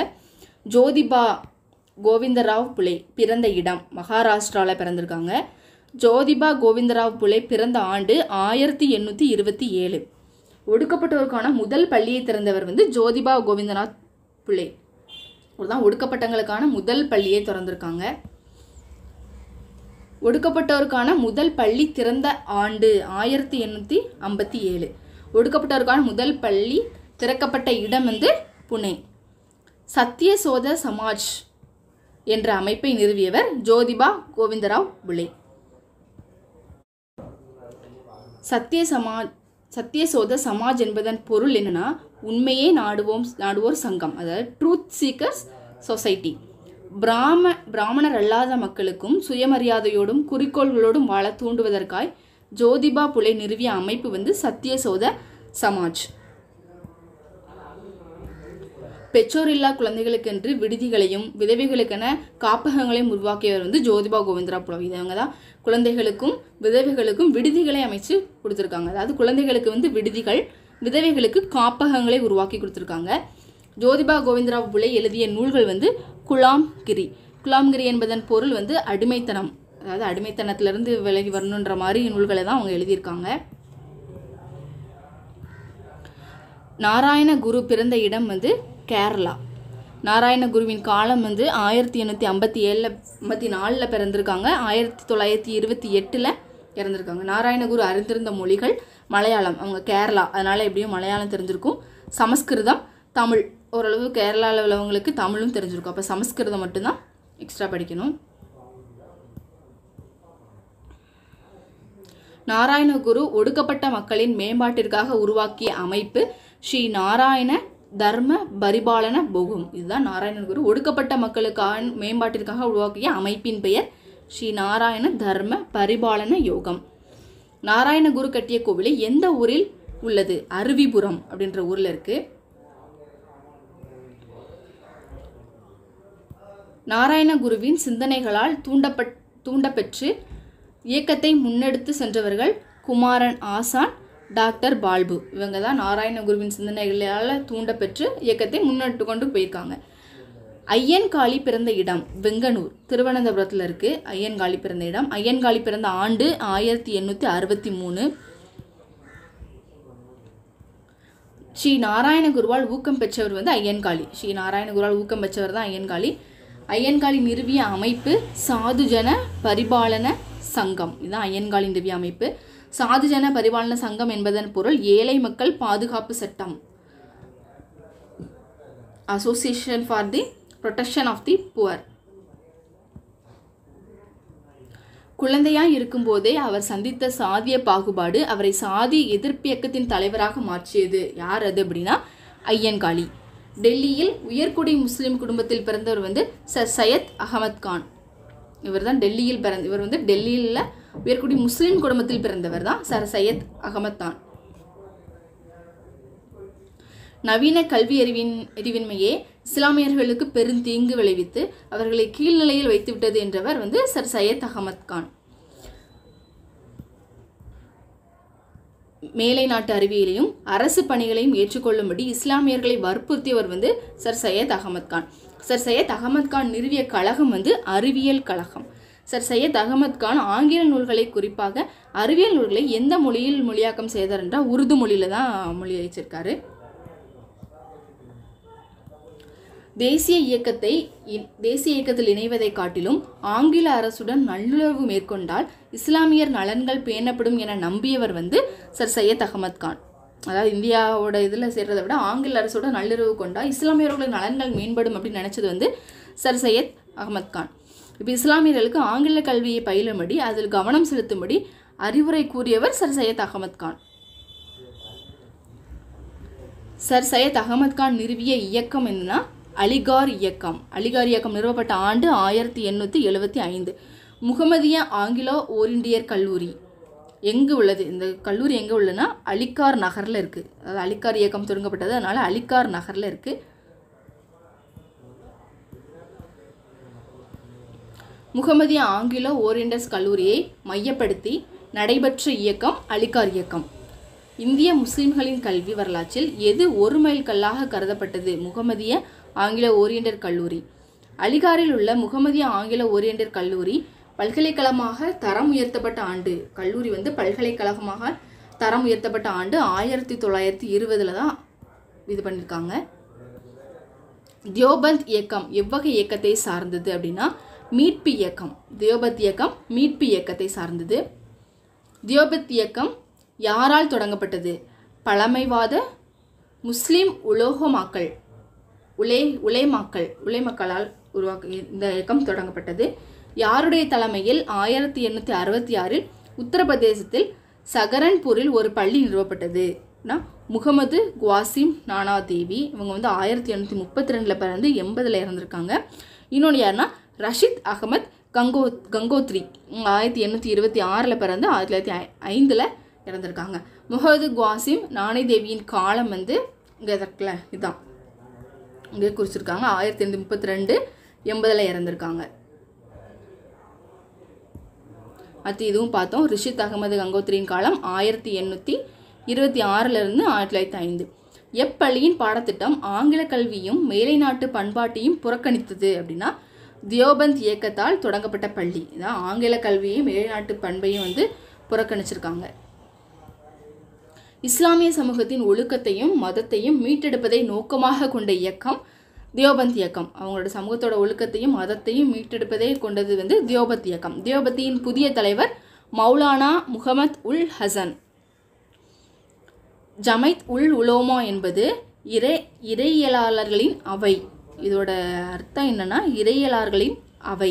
ஜோதிபா கோவிந்தராவ் புலே பிறந்த இடம் மகாராஷ்டிராவில் பிறந்திருக்காங்க ஜோதிபா கோவிந்தராவ் புலே பிறந்த ஆண்டு ஆயிரத்தி எண்ணூற்றி இருபத்தி ஏழு ஒடுக்கப்பட்டோருக்கான முதல் பள்ளியை திறந்தவர் வந்து ஜோதிபா கோவிந்தநாத் புலே ஒரு தான் ஒடுக்கப்பட்டவங்களுக்கான முதல் பள்ளியை திறந்திருக்காங்க ஒடுக்கப்பட்டோருக்கான முதல் பள்ளி திறந்த ஆண்டு ஆயிரத்தி எண்ணூற்றி ஐம்பத்தி ஏழு ஒடுக்கப்பட்டவருக்கான முதல் பள்ளி திறக்கப்பட்ட இடம் வந்து புனே சத்தியசோத சமாஜ் என்ற அமைப்பை நிறுவியவர் ஜோதிபா கோவிந்தராவ் புலே சத்திய சமாஜ் சத்தியசோத சமாஜ் என்பதன் பொருள் என்னன்னா உண்மையே நாடுவோம் நாடுவோர் சங்கம் அதாவது ட்ரூத் சீக்கர்ஸ் சொசைட்டி பிராம பிராமணர் அல்லாத மக்களுக்கும் சுயமரியாதையோடும் குறிக்கோள்களோடும் வாழ தூண்டுவதற்காய் ஜோதிபா புலே நிறுவிய அமைப்பு வந்து சத்தியசோத சமாஜ் பெற்றோரில்லா குழந்தைகளுக்கென்று விடுதிகளையும் விதவைகளுக்கென காப்பகங்களையும் உருவாக்கியவர் வந்து ஜோதிபா கோவிந்தரா புலவி இவங்க தான் குழந்தைகளுக்கும் விதவைகளுக்கும் விடுதிகளை அமைச்சு கொடுத்துருக்காங்க அதாவது குழந்தைகளுக்கு வந்து விடுதிகள் விதவைகளுக்கு காப்பகங்களை உருவாக்கி கொடுத்துருக்காங்க ஜோதிபா கோவிந்தரா புலை எழுதிய நூல்கள் வந்து குலாம்கிரி குலாம்கிரி என்பதன் பொருள் வந்து அடிமைத்தனம் அதாவது அடிமைத்தனத்திலிருந்து விலகி வரணுன்ற மாதிரி நூல்களை தான் அவங்க எழுதியிருக்காங்க நாராயண குரு பிறந்த இடம் வந்து கேரளா நாராயணகுருவின் காலம் வந்து ஆயிரத்தி எண்ணூற்றி ஐம்பத்தி ஏழில் ஐம்பத்தி நாலில் பிறந்திருக்காங்க ஆயிரத்தி தொள்ளாயிரத்தி இருபத்தி எட்டில் இறந்திருக்காங்க நாராயணகுரு அறிந்திருந்த மொழிகள் மலையாளம் அவங்க கேரளா அதனால் எப்படியும் மலையாளம் தெரிஞ்சிருக்கும் சமஸ்கிருதம் தமிழ் ஓரளவு கேரளாவில் உள்ளவங்களுக்கு தமிழும் தெரிஞ்சிருக்கும் அப்போ சமஸ்கிருதம் மட்டும்தான் எக்ஸ்ட்ரா படிக்கணும் நாராயணகுரு ஒடுக்கப்பட்ட மக்களின் மேம்பாட்டிற்காக உருவாக்கிய அமைப்பு ஸ்ரீ நாராயண தர்ம பரிபாலன போகம் இதுதான் நாராயணகுரு ஒடுக்கப்பட்ட மக்களுக்கான மேம்பாட்டிற்காக உருவாக்கிய அமைப்பின் பெயர் ஸ்ரீ நாராயண தர்ம பரிபாலன யோகம் நாராயணகுரு கட்டிய கோவில் எந்த ஊரில் உள்ளது அருவிபுரம் அப்படின்ற ஊரில் நாராயண நாராயணகுருவின் சிந்தனைகளால் தூண்டப்பட் தூண்டப்பெற்று இயக்கத்தை முன்னெடுத்து சென்றவர்கள் குமாரன் ஆசான் டாக்டர் பால்பு இவங்க தான் நாராயண குருவின் சிந்தனைகளால் தூண்டப்பெற்று இயக்கத்தை முன்னெடுத்து கொண்டு போயிருக்காங்க ஐயன்காளி பிறந்த இடம் வெங்கனூர் திருவனந்தபுரத்தில் இருக்குது ஐயன்காளி பிறந்த இடம் ஐயன்காளி பிறந்த ஆண்டு ஆயிரத்தி எண்ணூற்றி அறுபத்தி மூணு ஸ்ரீ நாராயணகுருவால் ஊக்கம் பெற்றவர் வந்து ஐயன்காளி ஸ்ரீ நாராயணகுருவால் ஊக்கம் பெற்றவர் தான் ஐயன்காளி ஐயன்காளி நிறுவிய அமைப்பு சாதுஜன பரிபாலன சங்கம் இதுதான் ஐயன்காளி நிறுவிய அமைப்பு சாதுஜன பரிபாலன சங்கம் என்பதன் பொருள் ஏழை மக்கள் பாதுகாப்பு சட்டம் association for the protection of the poor குழந்தையாய் இருக்கும்போதே அவர் சந்தித்த சாதிய பாகுபாடு அவரை சாதி எதிர்ப்பியக்கத்தின் தலைவராக மாற்றியது யார் அது அப்படின்னா ஐயன்காளி டெல்லியில் உயர்குடி முஸ்லீம் குடும்பத்தில் பிறந்தவர் வந்து சர் சையத் அகமத் கான் இவர் தான் டெல்லியில் பிறந்த இவர் வந்து டெல்லியில் உயர்குடி முஸ்லிம் குடும்பத்தில் பிறந்தவர் தான் சர் சையத் அகமத் தான் நவீன கல்வி அறிவின் அறிவின்மையே இஸ்லாமியர்களுக்கு பெரும் தீங்கு விளைவித்து அவர்களை கீழ்நிலையில் வைத்துவிட்டது என்றவர் வந்து சர் சையத் அகமத் கான் மேலை நாட்டு அறிவியலையும் அரசு பணிகளையும் ஏற்றுக்கொள்ளும்படி இஸ்லாமியர்களை வற்புறுத்தியவர் வந்து சர் சையத் அகமத் கான் சர் சையத் அகமத் கான் நிறுவிய கழகம் வந்து அறிவியல் கழகம் சர் சையத் அகமத் கான் ஆங்கில நூல்களை குறிப்பாக அறிவியல் நூல்களை எந்த மொழியில் மொழியாக்கம் செய்தார் என்றால் உருது மொழியில் தான் மொழி அழிச்சிருக்காரு தேசிய இயக்கத்தை தேசிய இயக்கத்தில் இணைவதை காட்டிலும் ஆங்கில அரசுடன் நல்லுறவு மேற்கொண்டால் இஸ்லாமியர் நலன்கள் பேணப்படும் என நம்பியவர் வந்து சர் சையத் அகமத் கான் அதாவது இந்தியாவோட இதில் சேர்றதை விட ஆங்கில அரசோட நல்லுறவு கொண்டால் இஸ்லாமியர்களுடைய நலன்கள் மேம்படும் அப்படின்னு நினச்சது வந்து சர் சையத் அகமத் கான் இப்போ இஸ்லாமியர்களுக்கு ஆங்கில கல்வியை பயிலும்படி அதில் கவனம் செலுத்தும்படி அறிவுரை கூறியவர் சர் சையத் அகமத் கான் சர் சையத் அகமத் கான் நிறுவிய இயக்கம் என்னன்னா அலிகார் இயக்கம் அலிகார் இயக்கம் நிறுவப்பட்ட ஆண்டு ஆயிரத்தி எண்ணூற்றி எழுபத்தி ஐந்து முகமதிய ஆங்கிலோ ஓரிண்டியர் கல்லூரி எங்கே உள்ளது இந்த கல்லூரி எங்கே உள்ளதுன்னா அலிகார் நகரில் இருக்குது அதாவது அலிகார் இயக்கம் தொடங்கப்பட்டது அதனால் அலிகார் நகரில் இருக்குது முகமதிய ஆங்கில ஓரியண்டஸ் கல்லூரியை மையப்படுத்தி நடைபெற்ற இயக்கம் அலிகார் இயக்கம் இந்திய முஸ்லிம்களின் கல்வி வரலாற்றில் எது ஒரு மைல் கல்லாக கருதப்பட்டது முகமதிய ஆங்கில ஓரியண்டர் கல்லூரி அலிகாரில் உள்ள முகமதிய ஆங்கில ஓரியண்டர் கல்லூரி பல்கலைக்கழகமாக தரம் உயர்த்தப்பட்ட ஆண்டு கல்லூரி வந்து பல்கலைக்கழகமாக தரம் உயர்த்தப்பட்ட ஆண்டு ஆயிரத்தி தொள்ளாயிரத்தி இருபதில் தான் இது பண்ணியிருக்காங்க தியோபந்த் இயக்கம் எவ்வகை இயக்கத்தை சார்ந்தது அப்படின்னா மீட்பு இயக்கம் தியோபத் இயக்கம் மீட்பு இயக்கத்தை சார்ந்தது தியோபத் இயக்கம் யாரால் தொடங்கப்பட்டது பழமைவாத முஸ்லீம் உலோகமாக்கள் உலே உலேமாக்கள் உலேமக்களால் உருவாக்க இந்த இயக்கம் தொடங்கப்பட்டது யாருடைய தலைமையில் ஆயிரத்தி எண்ணூற்றி அறுபத்தி ஆறில் உத்தரப்பிரதேசத்தில் சகரன்பூரில் ஒரு பள்ளி நிறுவப்பட்டது முகமது குவாசிம் நானா தேவி இவங்க வந்து ஆயிரத்தி எண்ணூற்றி முப்பத்தி ரெண்டில் பிறந்து எண்பதில் இறந்துருக்காங்க இன்னொன்று யாருன்னா ரஷித் அகமத் கங்கோ கங்கோத்ரி ஆயிரத்தி எண்ணூற்றி இருபத்தி ஆறில் பிறந்து ஆயிரத்தி தொள்ளாயிரத்தி ஐந்தில் இறந்துருக்காங்க முகமது குவாசிம் நாணயதேவியின் காலம் வந்து இங்கே இருக்கல இதுதான் இங்கே குறிச்சிருக்காங்க ஆயிரத்தி எண்ணூற்றி முப்பத்தி ரெண்டு எண்பதில் இறந்துருக்காங்க அடுத்து இதுவும் பார்த்தோம் ரிஷித் அகமது கங்கோத்ரியின் காலம் ஆயிரத்தி எண்ணூற்றி இருபத்தி ஆறிலிருந்து ஆயிரத்தி தொள்ளாயிரத்தி ஐந்து எப்பள்ளியின் பாடத்திட்டம் ஆங்கில கல்வியும் மேலை நாட்டு பண்பாட்டையும் புறக்கணித்தது அப்படின்னா தியோபந்த் இயக்கத்தால் தொடங்கப்பட்ட பள்ளி இதான் ஆங்கில கல்வியையும் வெளிநாட்டு பண்பையும் வந்து புறக்கணிச்சிருக்காங்க இஸ்லாமிய சமூகத்தின் ஒழுக்கத்தையும் மதத்தையும் மீட்டெடுப்பதை நோக்கமாக கொண்ட இயக்கம் தியோபந்த் இயக்கம் அவங்களோட சமூகத்தோட ஒழுக்கத்தையும் மதத்தையும் மீட்டெடுப்பதை கொண்டது வந்து தியோபத் இயக்கம் தியோபத்தியின் புதிய தலைவர் மௌலானா முகமத் உல் ஹசன் ஜமைத் உல் உலோமா என்பது இறை இறையியலாளர்களின் அவை இதோட அர்த்தம் என்னன்னா இறையலார்களின் அவை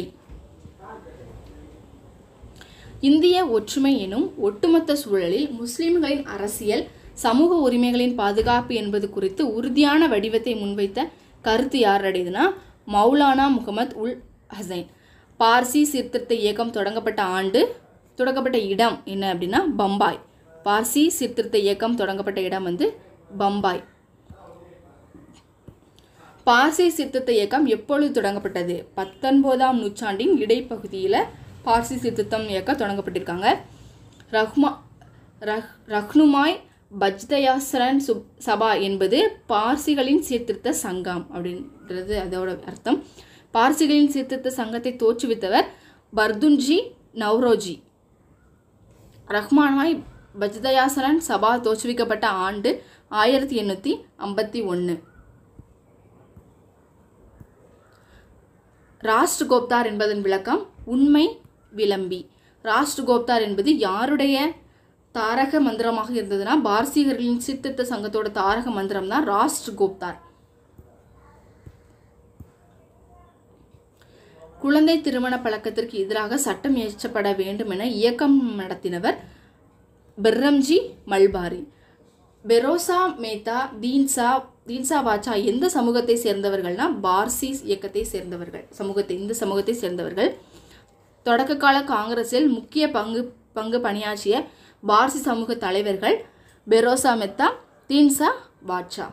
இந்திய ஒற்றுமை எனும் ஒட்டுமொத்த சூழலில் முஸ்லிம்களின் அரசியல் சமூக உரிமைகளின் பாதுகாப்பு என்பது குறித்து உறுதியான வடிவத்தை முன்வைத்த கருத்து யாருடையதுன்னா மௌலானா முகமது உல் ஹசைன் பார்சி சீர்திருத்த இயக்கம் தொடங்கப்பட்ட ஆண்டு தொடங்கப்பட்ட இடம் என்ன அப்படின்னா பம்பாய் பார்சி சீர்திருத்த இயக்கம் தொடங்கப்பட்ட இடம் வந்து பம்பாய் பார்சி சித்தத்த இயக்கம் எப்பொழுது தொடங்கப்பட்டது பத்தொன்பதாம் நூற்றாண்டின் இடைப்பகுதியில் பார்சி சித்தத்தம் இயக்கம் தொடங்கப்பட்டிருக்காங்க ரஹ்மா ரஹ் ரஹ்னுமாய் பஜ்தயாசரன் சுப் சபா என்பது பார்சிகளின் சீர்திருத்த சங்கம் அப்படின்றது அதோட அர்த்தம் பார்சிகளின் சீர்திருத்த சங்கத்தை தோற்றுவித்தவர் பர்துன்ஜி நவ்ரோஜி ரஹ்மானாய் பஜ்தயாசரன் சபா தோற்றுவிக்கப்பட்ட ஆண்டு ஆயிரத்தி எண்ணூற்றி ஐம்பத்தி ஒன்று ராஷ்ட்ர கோப்தார் என்பதன் விளக்கம் உண்மை விளம்பி ராஷ்ட்ர கோப்தார் என்பது யாருடைய தாரக மந்திரமாக இருந்ததுன்னா பாரசீகர்களின் சித்தத்த சங்கத்தோட தாரக மந்திரம் தான் ராஷ்ட்ர கோப்தார் குழந்தை திருமண பழக்கத்திற்கு எதிராக சட்டம் இயற்றப்பட வேண்டும் என இயக்கம் நடத்தினவர் பெர்ரம்ஜி மல்பாரி பெரோசா மேத்தா தீன்சா தீன்சா வாச்சா எந்த சமூகத்தை சேர்ந்தவர்கள்னா பார்சிஸ் இயக்கத்தை சேர்ந்தவர்கள் சமூகத்தை இந்த சமூகத்தை சேர்ந்தவர்கள் தொடக்க கால காங்கிரஸில் முக்கிய பங்கு பங்கு பணியாற்றிய பார்சி சமூக தலைவர்கள் பெரோசா மெத்தா தீன்சா வாட்சா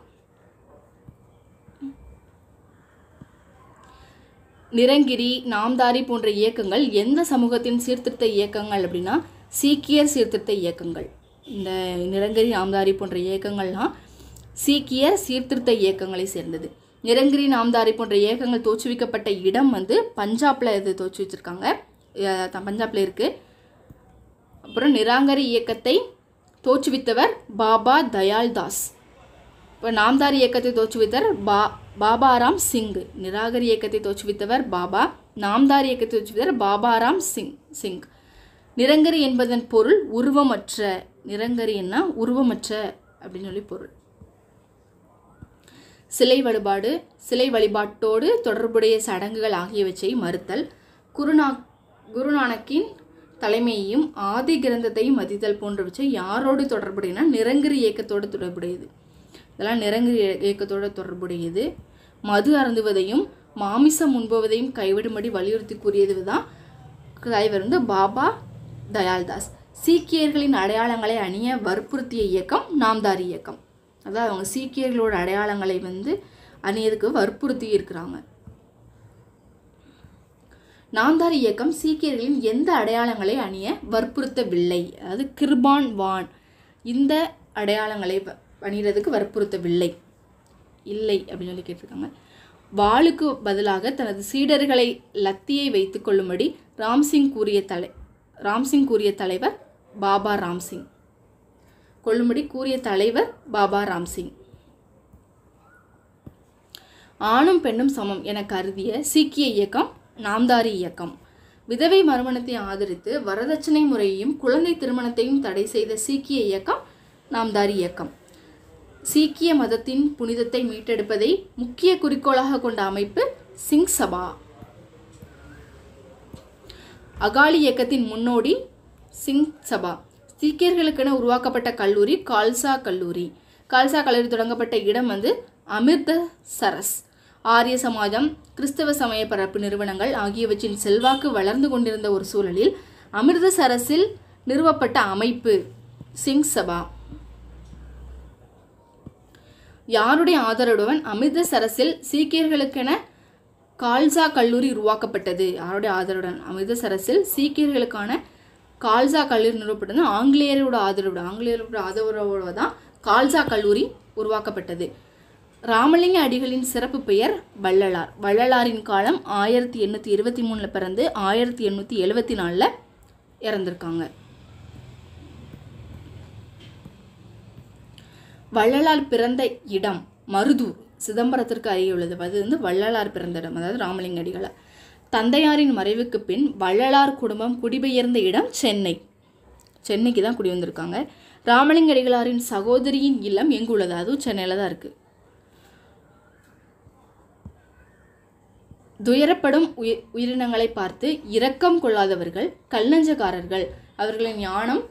நிரங்கிரி நாம்தாரி போன்ற இயக்கங்கள் எந்த சமூகத்தின் சீர்திருத்த இயக்கங்கள் அப்படின்னா சீக்கியர் சீர்திருத்த இயக்கங்கள் இந்த நிரங்கிரி நாம்தாரி போன்ற இயக்கங்கள்லாம் சீக்கிய சீர்திருத்த இயக்கங்களை சேர்ந்தது நிரங்கிரி நாம்தாரி போன்ற இயக்கங்கள் தோற்றுவிக்கப்பட்ட இடம் வந்து பஞ்சாப்ல இது தோற்று வச்சிருக்காங்க பஞ்சாப்ல இருக்கு அப்புறம் நிராங்கரி இயக்கத்தை தோற்றுவித்தவர் பாபா தயால் தாஸ் இப்போ நாம்தாரி இயக்கத்தை தோற்றுவித்தவர் பா பாபாராம் சிங் நிராகரி இயக்கத்தை தோற்றுவித்தவர் பாபா நாம்தாரி இயக்கத்தை தோற்றுவித்தவர் பாபாராம் சிங் சிங் நிரங்கரி என்பதன் பொருள் உருவமற்ற நிரங்கரின்னா உருவமற்ற அப்படின்னு சொல்லி பொருள் சிலை வழிபாடு சிலை வழிபாட்டோடு தொடர்புடைய சடங்குகள் ஆகியவற்றை மறுத்தல் குருநா குருநானக்கின் தலைமையையும் ஆதி கிரந்தத்தையும் மதித்தல் போன்றவற்றை யாரோடு தொடர்புடையனா நிரங்கரி இயக்கத்தோடு தொடர்புடையது இதெல்லாம் நிரங்கரி இயக்கத்தோடு தொடர்புடையது மது அருந்துவதையும் மாமிசம் உண்பவதையும் கைவிடும்படி வலியுறுத்தி கூறியது தான் தலைவர் வந்து பாபா தயால்தாஸ் சீக்கியர்களின் அடையாளங்களை அணிய வற்புறுத்திய இயக்கம் நாம்தார் இயக்கம் அதாவது அவங்க சீக்கியர்களோட அடையாளங்களை வந்து அணியதுக்கு வற்புறுத்தி இருக்கிறாங்க நாந்தார் இயக்கம் சீக்கியர்களின் எந்த அடையாளங்களை அணிய வற்புறுத்தவில்லை அதாவது கிருபான் வான் இந்த அடையாளங்களை அணிகிறதுக்கு வற்புறுத்தவில்லை இல்லை அப்படின்னு சொல்லி கேட்டிருக்காங்க வாளுக்கு பதிலாக தனது சீடர்களை லத்தியை வைத்துக்கொள்ளும்படி ராம்சிங் கூறிய தலை ராம்சிங் கூறிய தலைவர் பாபா ராம்சிங் கொள்ளும்படி கூறிய தலைவர் பாபா ராம்சிங் ஆணும் பெண்ணும் சமம் என கருதிய சீக்கிய இயக்கம் நாம்தாரி இயக்கம் விதவை மறுமணத்தை ஆதரித்து வரதட்சணை முறையையும் குழந்தை திருமணத்தையும் தடை செய்த சீக்கிய இயக்கம் நாம்தாரி இயக்கம் சீக்கிய மதத்தின் புனிதத்தை மீட்டெடுப்பதை முக்கிய குறிக்கோளாக கொண்ட அமைப்பு சிங் சபா அகாலி இயக்கத்தின் முன்னோடி சிங் சபா சீக்கியர்களுக்கென உருவாக்கப்பட்ட கல்லூரி கால்சா கல்லூரி கால்சா கல்லூரி தொடங்கப்பட்ட இடம் வந்து அமிர்த சரஸ் ஆரிய சமாஜம் கிறிஸ்தவ சமய பரப்பு நிறுவனங்கள் ஆகியவற்றின் செல்வாக்கு வளர்ந்து கொண்டிருந்த ஒரு சூழலில் அமிர்தசரஸில் நிறுவப்பட்ட அமைப்பு சிங் சபா யாருடைய ஆதரவுடன் அமிர்தசரஸில் சீக்கியர்களுக்கென கால்சா கல்லூரி உருவாக்கப்பட்டது யாருடைய ஆதரவுடன் அமிர்தசரஸில் சீக்கியர்களுக்கான கால்சா கல்லூரி நிறுவப்பட்டது ஆங்கிலேயரோட ஆதரவோட ஆங்கிலேயரோட ஆதரவோட தான் கால்சா கல்லூரி உருவாக்கப்பட்டது ராமலிங்க அடிகளின் சிறப்பு பெயர் வள்ளலார் வள்ளலாரின் காலம் ஆயிரத்தி எண்ணூற்றி இருபத்தி மூணில் பிறந்து ஆயிரத்தி எண்ணூற்றி எழுபத்தி நாலில் இறந்திருக்காங்க வள்ளலார் பிறந்த இடம் மருதூர் சிதம்பரத்திற்கு அருகே உள்ளது அது வந்து வள்ளலார் பிறந்த இடம் அதாவது ராமலிங்க அடிகளை தந்தையாரின் மறைவுக்கு பின் வள்ளலார் குடும்பம் குடிபெயர்ந்த இடம் சென்னை சென்னைக்கு தான் குடி வந்திருக்காங்க ராமலிங்கடிகளாரின் சகோதரியின் இல்லம் எங்கு உள்ளது அதுவும் சென்னையில் தான் இருக்குது துயரப்படும் உயிர் உயிரினங்களை பார்த்து இரக்கம் கொள்ளாதவர்கள் கல்லஞ்சக்காரர்கள் அவர்களின் ஞானம்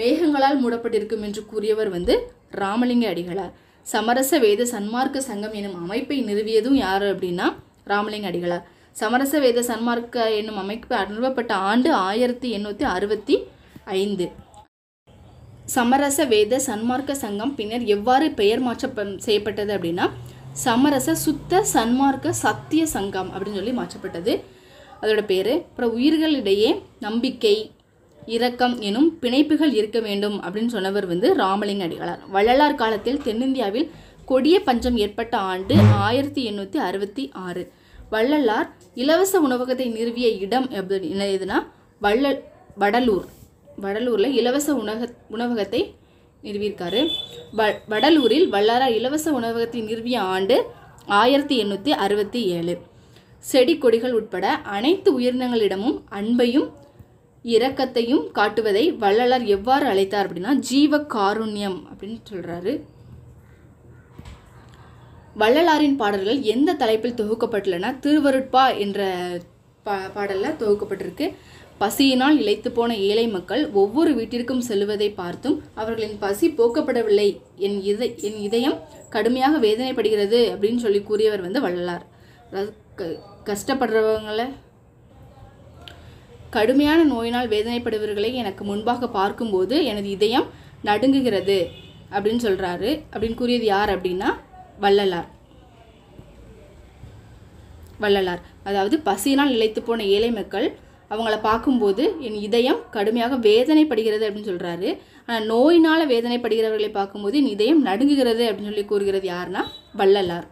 மேகங்களால் மூடப்பட்டிருக்கும் என்று கூறியவர் வந்து ராமலிங்க அடிகளார் சமரச வேத சன்மார்க்க சங்கம் எனும் அமைப்பை நிறுவியதும் யார் அப்படின்னா ராமலிங்க அடிகளார் சமரச வேத சன்மார்க்க என்னும் அமைப்பு நிறுவப்பட்ட ஆண்டு ஆயிரத்தி எண்ணூற்றி அறுபத்தி ஐந்து சமரச வேத சன்மார்க்க சங்கம் பின்னர் எவ்வாறு பெயர் மாற்ற செய்யப்பட்டது அப்படின்னா சமரச சுத்த சன்மார்க்க சத்திய சங்கம் அப்படின்னு சொல்லி மாற்றப்பட்டது அதோட பேர் அப்புறம் உயிர்களிடையே நம்பிக்கை இரக்கம் எனும் பிணைப்புகள் இருக்க வேண்டும் அப்படின்னு சொன்னவர் வந்து ராமலிங்க அடிகளார் வள்ளலார் காலத்தில் தென்னிந்தியாவில் கொடிய பஞ்சம் ஏற்பட்ட ஆண்டு ஆயிரத்தி எண்ணூற்றி அறுபத்தி ஆறு வள்ளலார் இலவச உணவகத்தை நிறுவிய இடம் என்ன எதுனா வள்ள வடலூர் வடலூரில் இலவச உணவக உணவகத்தை நிறுவியிருக்காரு வ வடலூரில் வள்ளலார் இலவச உணவகத்தை நிறுவிய ஆண்டு ஆயிரத்தி எண்ணூற்றி அறுபத்தி ஏழு செடி கொடிகள் உட்பட அனைத்து உயிரினங்களிடமும் அன்பையும் இரக்கத்தையும் காட்டுவதை வள்ளலார் எவ்வாறு அழைத்தார் அப்படின்னா ஜீவ காருண்யம் அப்படின்னு சொல்கிறாரு வள்ளலாரின் பாடல்கள் எந்த தலைப்பில் தொகுக்கப்பட்டுள்ளன திருவருட்பா என்ற பா பாடலில் தொகுக்கப்பட்டிருக்கு பசியினால் இழைத்து போன ஏழை மக்கள் ஒவ்வொரு வீட்டிற்கும் செல்வதை பார்த்தும் அவர்களின் பசி போக்கப்படவில்லை என் இதை என் இதயம் கடுமையாக வேதனைப்படுகிறது அப்படின்னு சொல்லி கூறியவர் வந்து வள்ளலார் க கஷ்டப்படுறவங்களை கடுமையான நோயினால் வேதனைப்படுபவர்களை எனக்கு முன்பாக பார்க்கும்போது எனது இதயம் நடுங்குகிறது அப்படின்னு சொல்கிறாரு அப்படின்னு கூறியது யார் அப்படின்னா வள்ளலார் வள்ளலார் அதாவது பசியினால் நிலைத்து போன ஏழை மக்கள் அவங்கள பார்க்கும்போது என் இதயம் கடுமையாக வேதனைப்படுகிறது அப்படின்னு சொல்கிறாரு ஆனால் நோயினால் வேதனைப்படுகிறவர்களை பார்க்கும்போது என் இதயம் நடுங்குகிறது அப்படின்னு சொல்லி கூறுகிறது யாருன்னா வள்ளலார்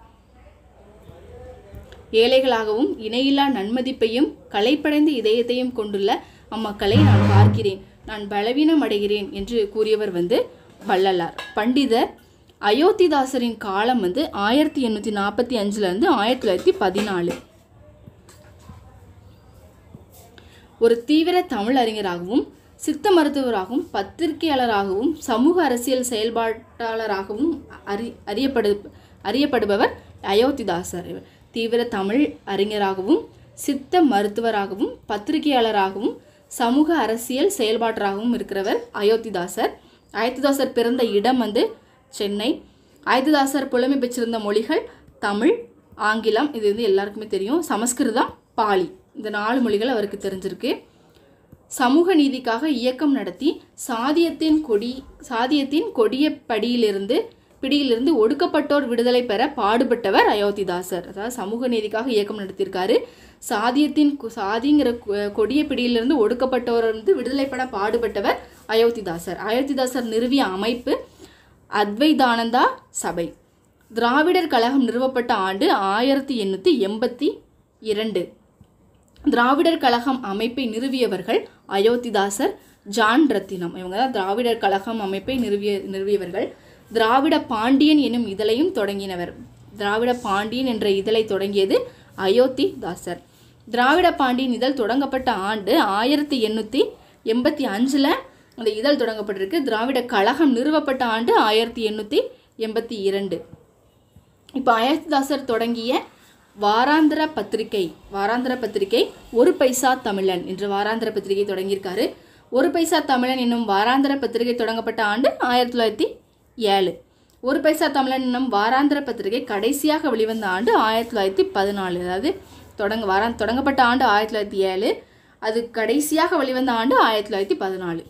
ஏழைகளாகவும் இணையில்லா நன்மதிப்பையும் களைப்படைந்த இதயத்தையும் கொண்டுள்ள அம்மக்களை நான் பார்க்கிறேன் நான் பலவீனம் அடைகிறேன் என்று கூறியவர் வந்து வள்ளலார் பண்டிதர் அயோத்திதாசரின் காலம் வந்து ஆயிரத்தி எண்ணூற்றி நாற்பத்தி அஞ்சுலேருந்து ஆயிரத்தி தொள்ளாயிரத்தி பதினாலு ஒரு தீவிர தமிழறிஞராகவும் சித்த மருத்துவராகவும் பத்திரிகையாளராகவும் சமூக அரசியல் செயல்பாட்டாளராகவும் அறி அறியப்படு அறியப்படுபவர் அயோத்திதாசர் தீவிர தமிழ் அறிஞராகவும் சித்த மருத்துவராகவும் பத்திரிகையாளராகவும் சமூக அரசியல் செயல்பாட்டராகவும் இருக்கிறவர் அயோத்திதாசர் அயோத்திதாசர் பிறந்த இடம் வந்து சென்னை ஆயுததாசர் புலமை பெற்றிருந்த மொழிகள் தமிழ் ஆங்கிலம் இது வந்து எல்லாருக்குமே தெரியும் சமஸ்கிருதம் பாலி இந்த நாலு மொழிகள் அவருக்கு தெரிஞ்சிருக்கு சமூக நீதிக்காக இயக்கம் நடத்தி சாதியத்தின் கொடி சாதியத்தின் கொடிய படியிலிருந்து பிடியிலிருந்து ஒடுக்கப்பட்டோர் விடுதலை பெற பாடுபட்டவர் அயோத்திதாசர் அதாவது சமூக நீதிக்காக இயக்கம் நடத்தியிருக்காரு சாதியத்தின் சாதிங்கிற கொடிய பிடியிலிருந்து ஒடுக்கப்பட்டோர் வந்து விடுதலை பெற பாடுபட்டவர் அயோத்திதாசர் அயோத்திதாசர் நிறுவிய அமைப்பு அத்வைதானந்தா சபை திராவிடர் கழகம் நிறுவப்பட்ட ஆண்டு ஆயிரத்தி எண்ணூற்றி எண்பத்தி இரண்டு திராவிடர் கழகம் அமைப்பை நிறுவியவர்கள் அயோத்திதாசர் ஜான் ரத்தினம் இவங்க தான் திராவிடர் கழகம் அமைப்பை நிறுவிய நிறுவியவர்கள் திராவிட பாண்டியன் எனும் இதழையும் தொடங்கினவர் திராவிட பாண்டியன் என்ற இதழை தொடங்கியது அயோத்தி தாசர் திராவிட பாண்டியன் இதழ் தொடங்கப்பட்ட ஆண்டு ஆயிரத்தி எண்ணூற்றி எண்பத்தி அஞ்சில் அந்த இதழ் தொடங்கப்பட்டிருக்கு திராவிட கழகம் நிறுவப்பட்ட ஆண்டு ஆயிரத்தி எண்ணூற்றி எண்பத்தி இரண்டு இப்போ அயதாசர் தொடங்கிய வாராந்திர பத்திரிகை வாராந்திர பத்திரிகை ஒரு பைசா தமிழன் என்று வாராந்திர பத்திரிகை தொடங்கியிருக்காரு ஒரு பைசா தமிழன் என்னும் வாராந்திர பத்திரிகை தொடங்கப்பட்ட ஆண்டு ஆயிரத்தி தொள்ளாயிரத்தி ஏழு ஒரு பைசா தமிழன் என்னும் வாராந்திர பத்திரிகை கடைசியாக வெளிவந்த ஆண்டு ஆயிரத்தி தொள்ளாயிரத்தி பதினாலு அதாவது தொடங்க வாரா தொடங்கப்பட்ட ஆண்டு ஆயிரத்தி தொள்ளாயிரத்தி ஏழு அது கடைசியாக வெளிவந்த ஆண்டு ஆயிரத்தி தொள்ளாயிரத்தி பதினாலு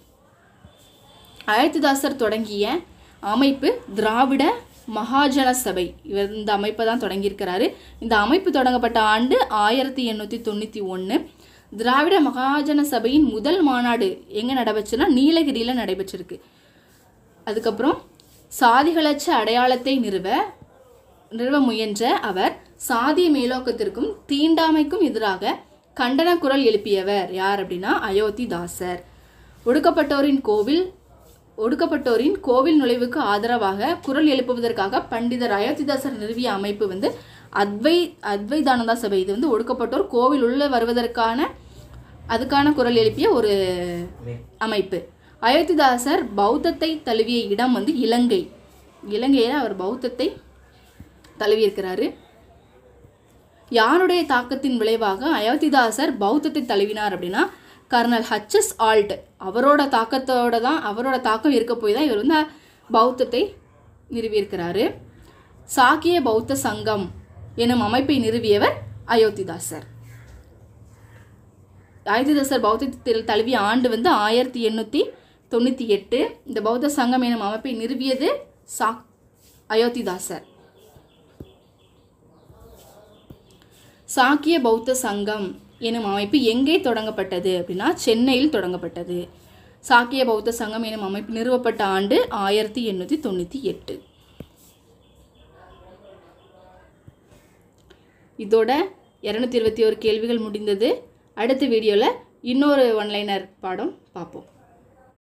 அழைத்துதாசர் தொடங்கிய அமைப்பு திராவிட மகாஜன சபை இவர் இந்த அமைப்பை தான் தொடங்கியிருக்கிறாரு இந்த அமைப்பு தொடங்கப்பட்ட ஆண்டு ஆயிரத்தி எண்ணூற்றி தொண்ணூற்றி ஒன்று திராவிட மகாஜன சபையின் முதல் மாநாடு எங்கே நடைபெற்றுன்னா நீலகிரியில் நடைபெற்றிருக்கு அதுக்கப்புறம் சாதிகளட்ச அடையாளத்தை நிறுவ நிறுவ முயன்ற அவர் சாதி மேலோக்கத்திற்கும் தீண்டாமைக்கும் எதிராக கண்டன குரல் எழுப்பியவர் யார் அப்படின்னா அயோத்திதாசர் ஒடுக்கப்பட்டோரின் கோவில் ஒடுக்கப்பட்டோரின் கோவில் நுழைவுக்கு ஆதரவாக குரல் எழுப்புவதற்காக பண்டிதர் அயோத்திதாசர் நிறுவிய அமைப்பு வந்து அத்வை அத்வைதானந்தா சபை இது வந்து ஒடுக்கப்பட்டோர் கோவில் உள்ளே வருவதற்கான அதுக்கான குரல் எழுப்பிய ஒரு அமைப்பு அயோத்திதாசர் பௌத்தத்தை தழுவிய இடம் வந்து இலங்கை இலங்கையில் அவர் பௌத்தத்தை தழுவியிருக்கிறாரு யாருடைய தாக்கத்தின் விளைவாக அயோத்திதாசர் பௌத்தத்தை தழுவினார் அப்படின்னா கர்னல் ஹச்எஸ் ஆல்ட் அவரோட தாக்கத்தோட தான் அவரோட தாக்கம் இருக்க போய் தான் இவர் வந்து பௌத்தத்தை நிறுவியிருக்கிறாரு சாக்கிய பௌத்த சங்கம் எனும் அமைப்பை நிறுவியவர் அயோத்திதாசர் அயோத்திதாசர் பௌத்தத்தில் தழுவிய ஆண்டு வந்து ஆயிரத்தி எண்ணூற்றி தொண்ணூற்றி எட்டு இந்த பௌத்த சங்கம் எனும் அமைப்பை நிறுவியது சா அயோத்திதாசர் சாக்கிய பௌத்த சங்கம் எனும் அமைப்பு எங்கே தொடங்கப்பட்டது அப்படின்னா சென்னையில் தொடங்கப்பட்டது சாக்கிய பௌத்த சங்கம் எனும் அமைப்பு நிறுவப்பட்ட ஆண்டு ஆயிரத்தி எண்ணூற்றி தொண்ணூற்றி எட்டு இதோட இரநூத்தி இருபத்தி ஒரு கேள்விகள் முடிந்தது அடுத்த வீடியோவில் இன்னொரு ஒன்லைனர் பாடம் பார்ப்போம்